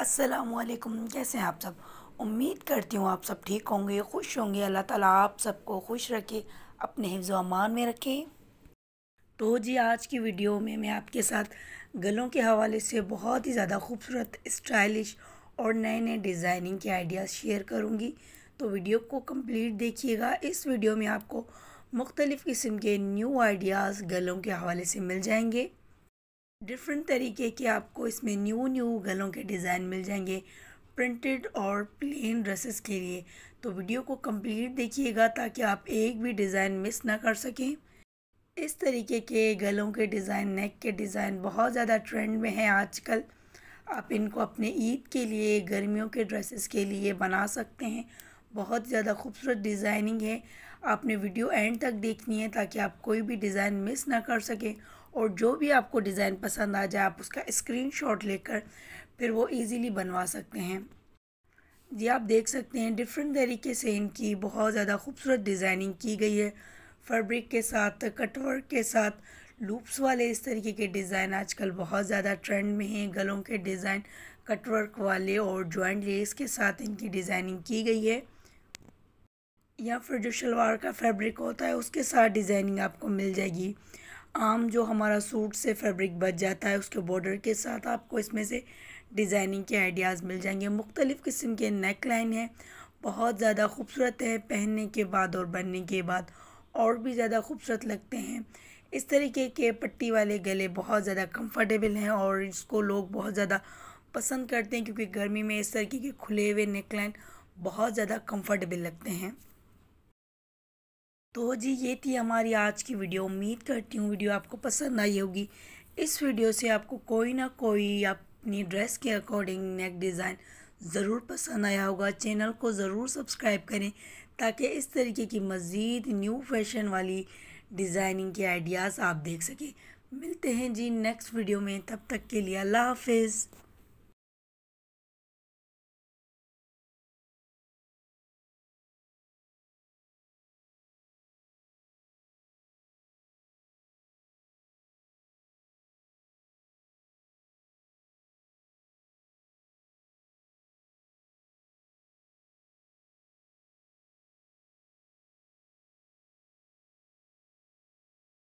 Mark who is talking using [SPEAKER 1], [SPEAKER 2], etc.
[SPEAKER 1] असलकुम कैसे हैं आप सब उम्मीद करती हूँ आप सब ठीक होंगे खुश होंगे अल्लाह ताला आप सबको खुश रखे अपने हिफ्ज़ अमान में रखे तो जी आज की वीडियो में मैं आपके साथ गलों के हवाले से बहुत ही ज़्यादा खूबसूरत स्टाइलिश और नए नए डिज़ाइनिंग के आइडियाज़ शेयर करूँगी तो वीडियो को कम्प्लीट देखिएगा इस वीडियो में आपको मुख्तलिफ़ किस्म के न्यू आइडियाज़ गलों के हवाले से मिल जाएंगे डिफरेंट तरीके के आपको इसमें न्यू न्यू गलों के डिज़ाइन मिल जाएंगे प्रिंटेड और प्लेन ड्रेसेस के लिए तो वीडियो को कंप्लीट देखिएगा ताकि आप एक भी डिज़ाइन मिस ना कर सकें इस तरीके के गलों के डिज़ाइन नेक के डिज़ाइन बहुत ज़्यादा ट्रेंड में हैं आजकल आप इनको अपने ईद के लिए गर्मियों के ड्रेसेस के लिए बना सकते हैं बहुत ज़्यादा खूबसूरत डिज़ाइनिंग है आपने वीडियो एंड तक देखनी है ताकि आप कोई भी डिज़ाइन मिस ना कर सकें और जो भी आपको डिज़ाइन पसंद आ जाए आप उसका स्क्रीनशॉट लेकर फिर वो इजीली बनवा सकते हैं ये आप देख सकते हैं डिफरेंट तरीके से इनकी बहुत ज़्यादा खूबसूरत डिज़ाइनिंग की गई है फैब्रिक के साथ कटवर्क के साथ लूप्स वाले इस तरीके के डिज़ाइन आजकल बहुत ज़्यादा ट्रेंड में हैं गलों के डिज़ाइन कटवर्क वाले और जॉइंट लेस के साथ इनकी डिज़ाइनिंग की गई है या फिर जो शलवार का फैब्रिक होता है उसके साथ डिज़ाइनिंग आपको मिल जाएगी आम जो हमारा सूट से फैब्रिक बच जाता है उसके बॉर्डर के साथ आपको इसमें से डिज़ाइनिंग के आइडियाज़ मिल जाएंगे मुख्तलिफ़ किस्म के नेक लाइन हैं बहुत ज़्यादा खूबसूरत है पहनने के बाद और बनने के बाद और भी ज़्यादा खूबसूरत लगते हैं इस तरीके के पट्टी वाले गले बहुत ज़्यादा कम्फर्टेबल हैं और इसको लोग बहुत ज़्यादा पसंद करते हैं क्योंकि गर्मी में इस तरीके के खुले हुए नेकलाइन बहुत ज़्यादा कम्फर्टेबल लगते हैं तो जी ये थी हमारी आज की वीडियो उम्मीद करती हूँ वीडियो आपको पसंद आई होगी इस वीडियो से आपको कोई ना कोई अपनी ड्रेस के अकॉर्डिंग नेक डिज़ाइन ज़रूर पसंद आया होगा चैनल को ज़रूर सब्सक्राइब करें ताकि इस तरीके की मज़ीद न्यू फैशन वाली डिज़ाइनिंग के आइडियाज़ आप देख सकें मिलते हैं जी नेक्स्ट वीडियो में तब तक के लिए अल्लाह हाफिज़